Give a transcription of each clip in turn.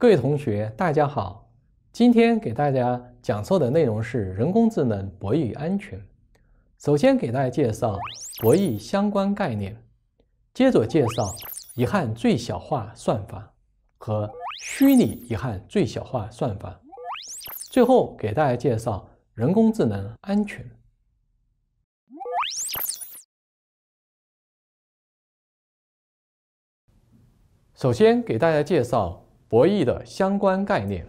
各位同学，大家好。今天给大家讲授的内容是人工智能博弈安全。首先给大家介绍博弈相关概念，接着介绍遗憾最小化算法和虚拟遗憾最小化算法，最后给大家介绍人工智能安全。首先给大家介绍。博弈的相关概念，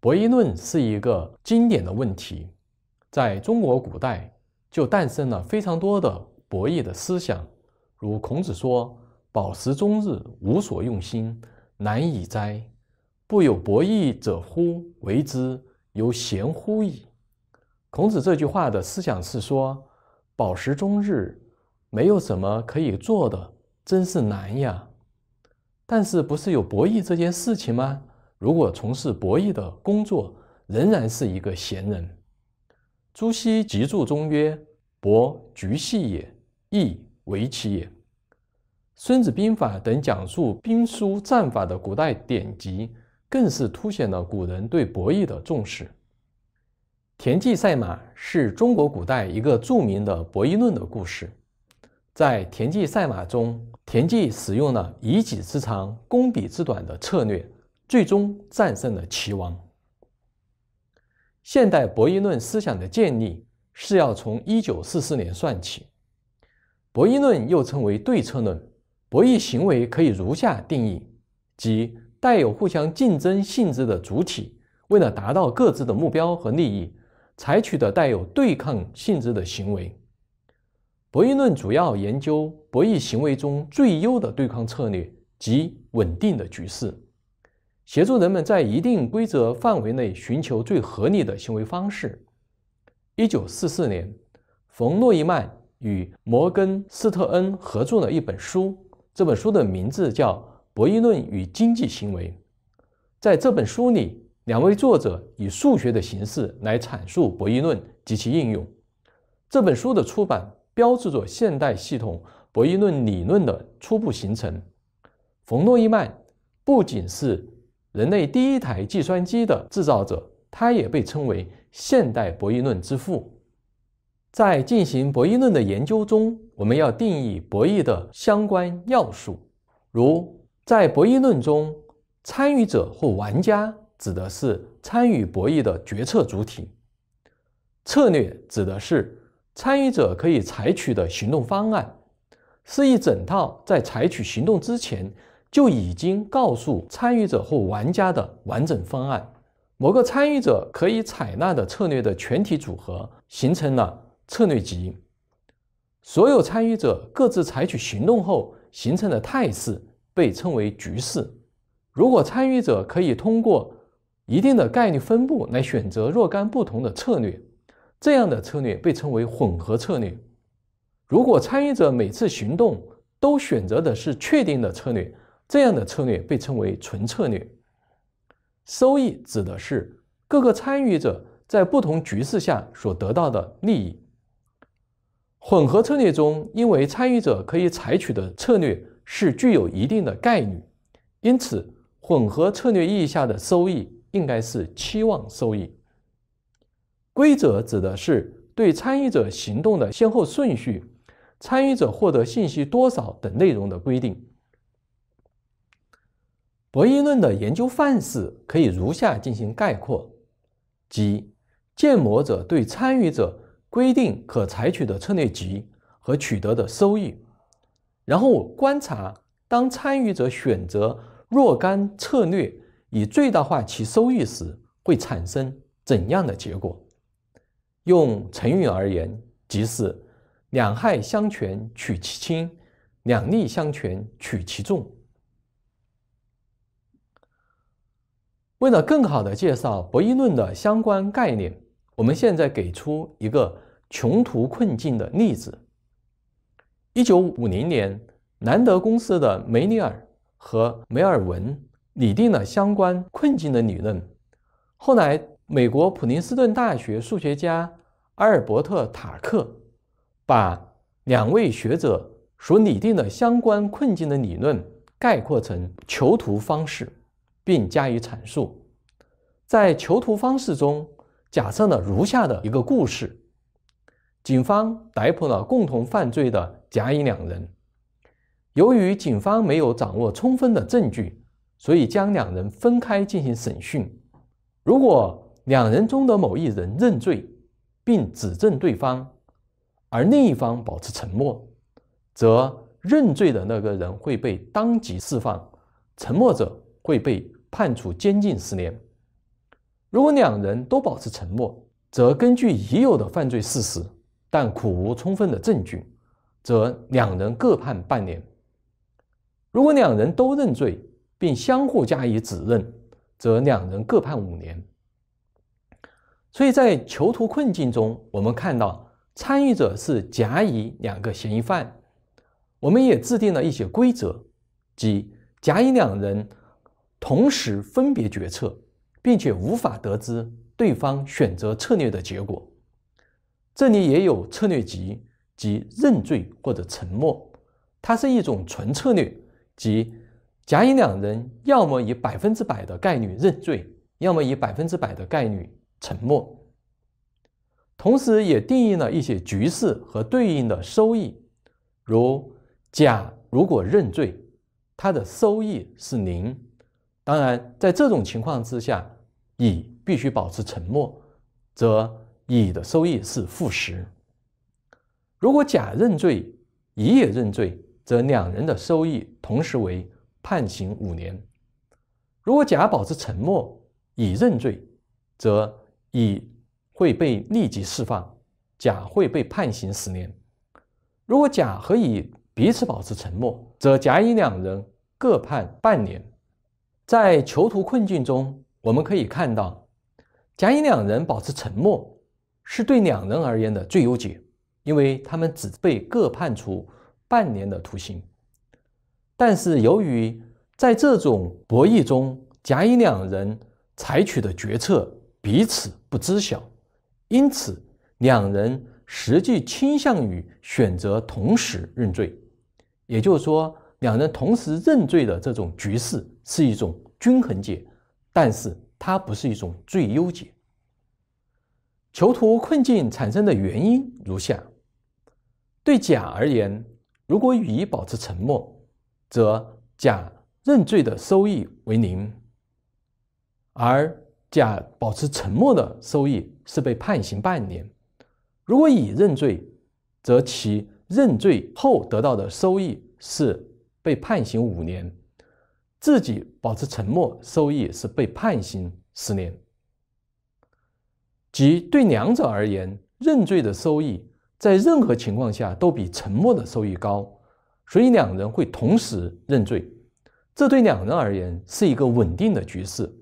博弈论是一个经典的问题，在中国古代就诞生了非常多的博弈的思想，如孔子说：“饱食终日，无所用心，难以哉！不有博弈者乎？为之，由贤乎矣。”孔子这句话的思想是说：“饱食终日，没有什么可以做的，真是难呀。”但是，不是有博弈这件事情吗？如果从事博弈的工作，仍然是一个闲人。朱熹集注中曰：“博，局戏也；弈，围棋也。”《孙子兵法》等讲述兵书战法的古代典籍，更是凸显了古人对博弈的重视。田忌赛马是中国古代一个著名的博弈论的故事。在田忌赛马中，田忌使用了以己之长攻彼之短的策略，最终战胜了齐王。现代博弈论思想的建立是要从一九四四年算起。博弈论又称为对策论，博弈行为可以如下定义：即带有互相竞争性质的主体，为了达到各自的目标和利益，采取的带有对抗性质的行为。博弈论主要研究博弈行为中最优的对抗策略及稳定的局势，协助人们在一定规则范围内寻求最合理的行为方式。一九四四年，冯诺依曼与摩根斯特恩合著了一本书，这本书的名字叫《博弈论与经济行为》。在这本书里，两位作者以数学的形式来阐述博弈论及其应用。这本书的出版。标志着现代系统博弈论理论的初步形成。冯诺依曼不仅是人类第一台计算机的制造者，他也被称为现代博弈论之父。在进行博弈论的研究中，我们要定义博弈的相关要素，如在博弈论中，参与者或玩家指的是参与博弈的决策主体，策略指的是。参与者可以采取的行动方案，是一整套在采取行动之前就已经告诉参与者或玩家的完整方案。某个参与者可以采纳的策略的全体组合，形成了策略集。所有参与者各自采取行动后形成的态势，被称为局势。如果参与者可以通过一定的概率分布来选择若干不同的策略。这样的策略被称为混合策略。如果参与者每次行动都选择的是确定的策略，这样的策略被称为纯策略。收益指的是各个参与者在不同局势下所得到的利益。混合策略中，因为参与者可以采取的策略是具有一定的概率，因此混合策略意义下的收益应该是期望收益。规则指的是对参与者行动的先后顺序、参与者获得信息多少等内容的规定。博弈论的研究范式可以如下进行概括：即建模者对参与者规定可采取的策略集和取得的收益，然后观察当参与者选择若干策略以最大化其收益时会产生怎样的结果。用成语而言，即是“两害相权取其轻，两利相权取其重”。为了更好的介绍博弈论的相关概念，我们现在给出一个穷途困境的例子。一九五零年，南德公司的梅尼尔和梅尔文拟定了相关困境的理论，后来。美国普林斯顿大学数学家阿尔伯特·塔克把两位学者所拟定的相关困境的理论概括成囚徒方式，并加以阐述。在囚徒方式中，假设了如下的一个故事：警方逮捕了共同犯罪的甲乙两人，由于警方没有掌握充分的证据，所以将两人分开进行审讯。如果两人中的某一人认罪，并指证对方，而另一方保持沉默，则认罪的那个人会被当即释放，沉默者会被判处监禁十年。如果两人都保持沉默，则根据已有的犯罪事实，但苦无充分的证据，则两人各判半年。如果两人都认罪，并相互加以指认，则两人各判五年。所以在囚徒困境中，我们看到参与者是甲乙两个嫌疑犯，我们也制定了一些规则，即甲乙两人同时分别决策，并且无法得知对方选择策略的结果。这里也有策略集，即认罪或者沉默，它是一种纯策略，即甲乙两人要么以百分之百的概率认罪，要么以百分之百的概率。沉默，同时也定义了一些局势和对应的收益。如甲如果认罪，他的收益是零。当然，在这种情况之下，乙必须保持沉默，则乙的收益是负十。如果甲认罪，乙也认罪，则两人的收益同时为判刑五年。如果甲保持沉默，乙认罪，则乙会被立即释放，甲会被判刑十年。如果甲和乙彼此保持沉默，则甲乙两人各判半年。在囚徒困境中，我们可以看到，甲乙两人保持沉默是对两人而言的最优解，因为他们只被各判处半年的徒刑。但是，由于在这种博弈中，甲乙两人采取的决策彼此。不知晓，因此两人实际倾向于选择同时认罪，也就是说，两人同时认罪的这种局势是一种均衡解，但是它不是一种最优解。囚徒困境产生的原因如下：对甲而言，如果乙保持沉默，则甲认罪的收益为零，而。甲保持沉默的收益是被判刑半年，如果乙认罪，则其认罪后得到的收益是被判刑五年，自己保持沉默收益是被判刑十年，即对两者而言，认罪的收益在任何情况下都比沉默的收益高，所以两人会同时认罪，这对两人而言是一个稳定的局势。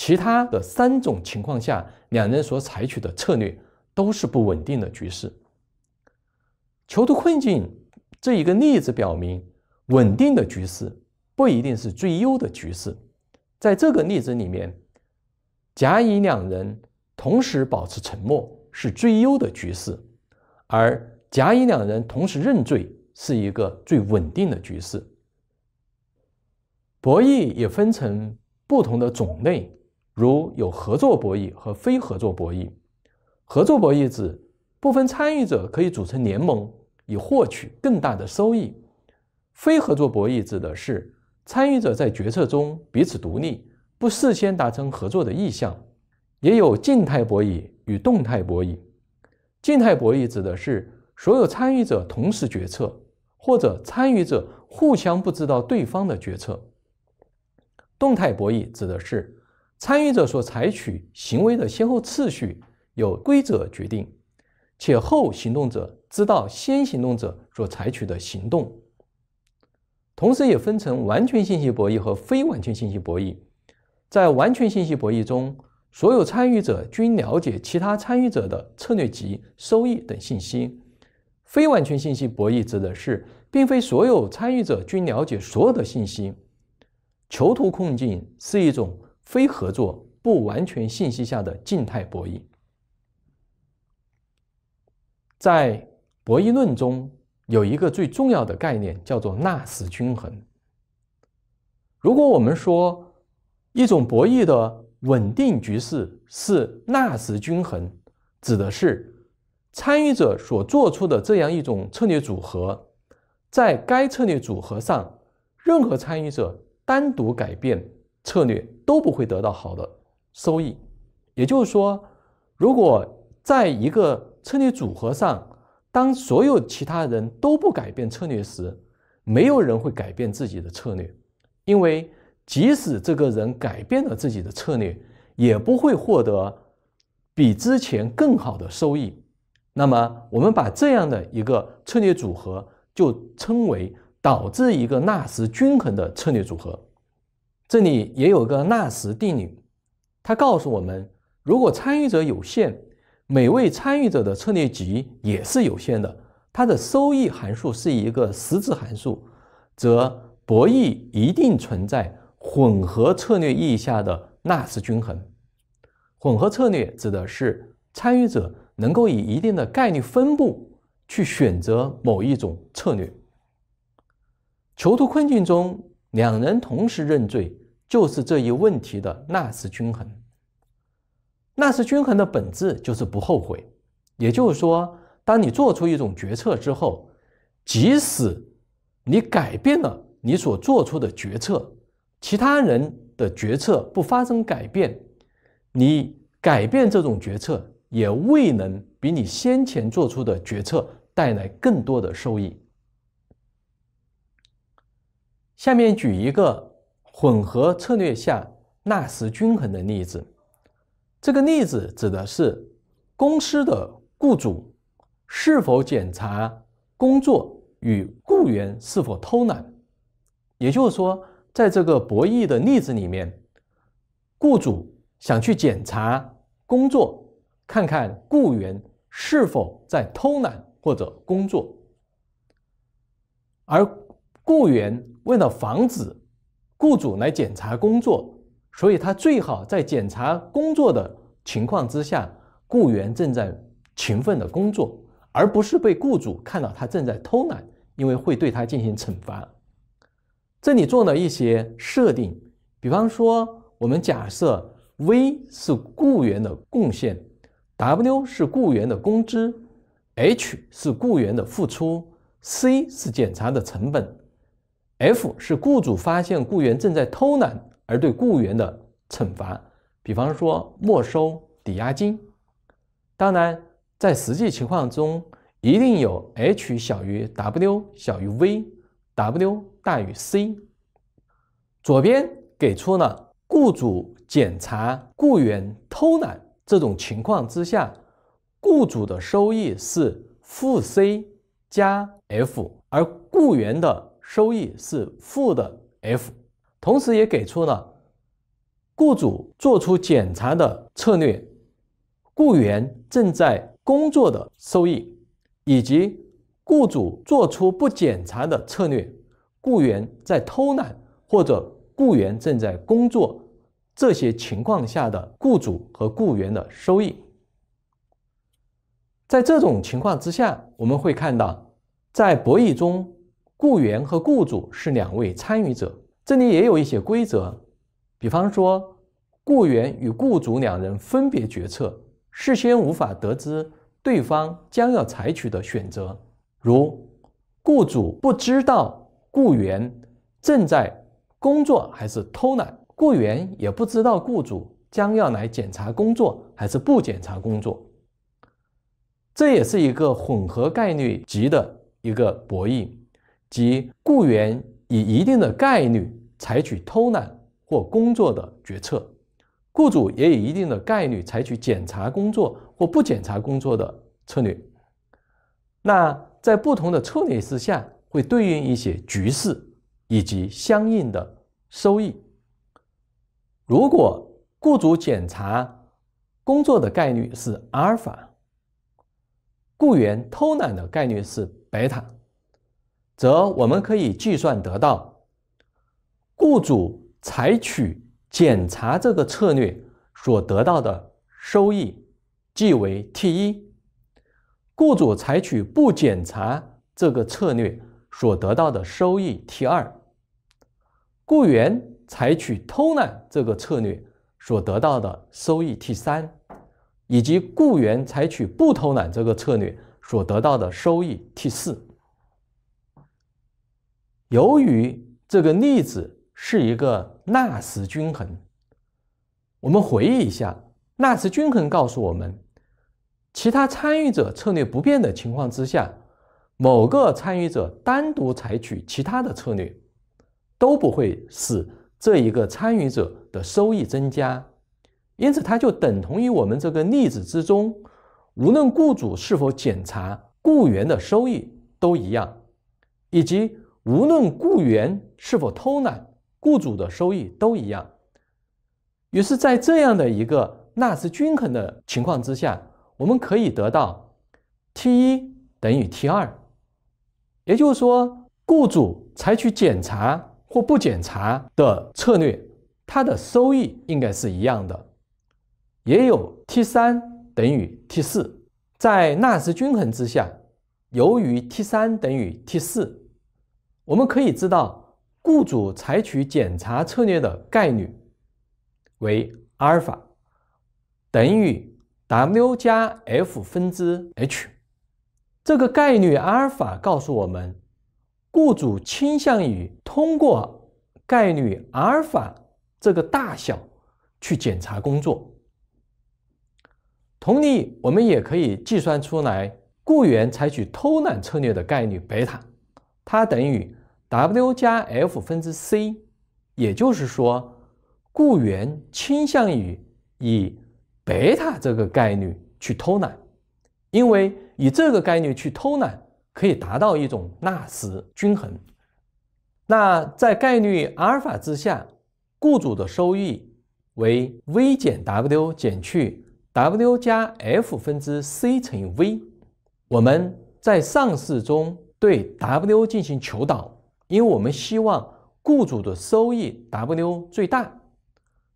其他的三种情况下，两人所采取的策略都是不稳定的局势。囚徒困境这一个例子表明，稳定的局势不一定是最优的局势。在这个例子里面，甲乙两人同时保持沉默是最优的局势，而甲乙两人同时认罪是一个最稳定的局势。博弈也分成不同的种类。如有合作博弈和非合作博弈，合作博弈指部分参与者可以组成联盟以获取更大的收益；非合作博弈指的是参与者在决策中彼此独立，不事先达成合作的意向。也有静态博弈与动态博弈，静态博弈指的是所有参与者同时决策，或者参与者互相不知道对方的决策；动态博弈指的是。参与者所采取行为的先后次序由规则决定，且后行动者知道先行动者所采取的行动。同时，也分成完全信息博弈和非完全信息博弈。在完全信息博弈中，所有参与者均了解其他参与者的策略及收益等信息；非完全信息博弈指的是并非所有参与者均了解所有的信息。囚徒困境是一种。非合作、不完全信息下的静态博弈，在博弈论中有一个最重要的概念，叫做纳什均衡。如果我们说一种博弈的稳定局势是纳什均衡，指的是参与者所做出的这样一种策略组合，在该策略组合上，任何参与者单独改变。策略都不会得到好的收益，也就是说，如果在一个策略组合上，当所有其他人都不改变策略时，没有人会改变自己的策略，因为即使这个人改变了自己的策略，也不会获得比之前更好的收益。那么，我们把这样的一个策略组合就称为导致一个纳什均衡的策略组合。这里也有个纳什定理，它告诉我们，如果参与者有限，每位参与者的策略集也是有限的，它的收益函数是一个实质函数，则博弈一定存在混合策略意义下的纳什均衡。混合策略指的是参与者能够以一定的概率分布去选择某一种策略。囚徒困境中。两人同时认罪，就是这一问题的纳什均衡。纳什均衡的本质就是不后悔，也就是说，当你做出一种决策之后，即使你改变了你所做出的决策，其他人的决策不发生改变，你改变这种决策也未能比你先前做出的决策带来更多的收益。下面举一个混合策略下纳什均衡的例子。这个例子指的是公司的雇主是否检查工作与雇员是否偷懒。也就是说，在这个博弈的例子里面，雇主想去检查工作，看看雇员是否在偷懒或者工作，而。雇员为了防止雇主来检查工作，所以他最好在检查工作的情况之下，雇员正在勤奋的工作，而不是被雇主看到他正在偷懒，因为会对他进行惩罚。这里做了一些设定，比方说我们假设 V 是雇员的贡献，W 是雇员的工资，H 是雇员的付出，C 是检查的成本。F 是雇主发现雇员正在偷懒而对雇员的惩罚，比方说没收抵押金。当然，在实际情况中，一定有 H 小于 W 小于 V，W 大于 C。左边给出了雇主检查雇员偷懒这种情况之下，雇主的收益是负 C 加 F，而雇员的。收益是负的 f，同时也给出了雇主做出检查的策略，雇员正在工作的收益，以及雇主做出不检查的策略，雇员在偷懒或者雇员正在工作这些情况下的雇主和雇员的收益。在这种情况之下，我们会看到在博弈中。雇员和雇主是两位参与者，这里也有一些规则，比方说，雇员与雇主两人分别决策，事先无法得知对方将要采取的选择，如雇主不知道雇员正在工作还是偷懒，雇员也不知道雇主将要来检查工作还是不检查工作。这也是一个混合概率级的一个博弈。即雇员以一定的概率采取偷懒或工作的决策，雇主也以一定的概率采取检查工作或不检查工作的策略。那在不同的策略之下，会对应一些局势以及相应的收益。如果雇主检查工作的概率是阿尔法，雇员偷懒的概率是贝塔。则我们可以计算得到，雇主采取检查这个策略所得到的收益，即为 t 一；雇主采取不检查这个策略所得到的收益 t 二；雇员采取偷懒这个策略所得到的收益 t 三，以及雇员采取不偷懒这个策略所得到的收益 t 四。由于这个例子是一个纳什均衡，我们回忆一下，纳什均衡告诉我们，其他参与者策略不变的情况之下，某个参与者单独采取其他的策略，都不会使这一个参与者的收益增加，因此它就等同于我们这个例子之中，无论雇主是否检查雇员的收益都一样，以及。无论雇员是否偷懒，雇主的收益都一样。于是，在这样的一个纳什均衡的情况之下，我们可以得到 t 一等于 t 二，也就是说，雇主采取检查或不检查的策略，它的收益应该是一样的。也有 t 三等于 t 四，在纳什均衡之下，由于 t 三等于 t 四。我们可以知道，雇主采取检查策略的概率为阿尔法，等于 w 加 f 分之 h。这个概率阿尔法告诉我们，雇主倾向于通过概率阿尔法这个大小去检查工作。同理，我们也可以计算出来雇员采取偷懒策略的概率贝塔。它等于 W 加 F 分之 C，也就是说，雇员倾向于以贝塔这个概率去偷懒，因为以这个概率去偷懒可以达到一种纳什均衡。那在概率阿尔法之下，雇主的收益为 V 减 W 减去 W 加 F 分之 C 乘以 V。我们在上市中。对 W 进行求导，因为我们希望雇主的收益 W 最大，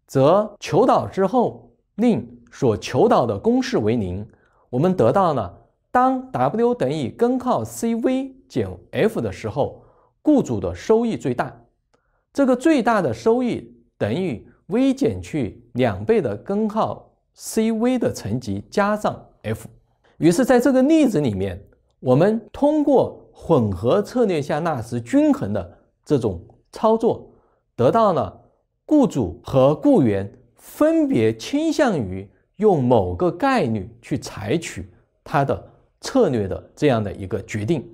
则求导之后令所求导的公式为零，我们得到呢，当 W 等于根号 CV 减 F 的时候，雇主的收益最大。这个最大的收益等于 V 减去两倍的根号 CV 的乘积加上 F。于是，在这个例子里面，我们通过。混合策略下纳什均衡的这种操作，得到了雇主和雇员分别倾向于用某个概率去采取他的策略的这样的一个决定。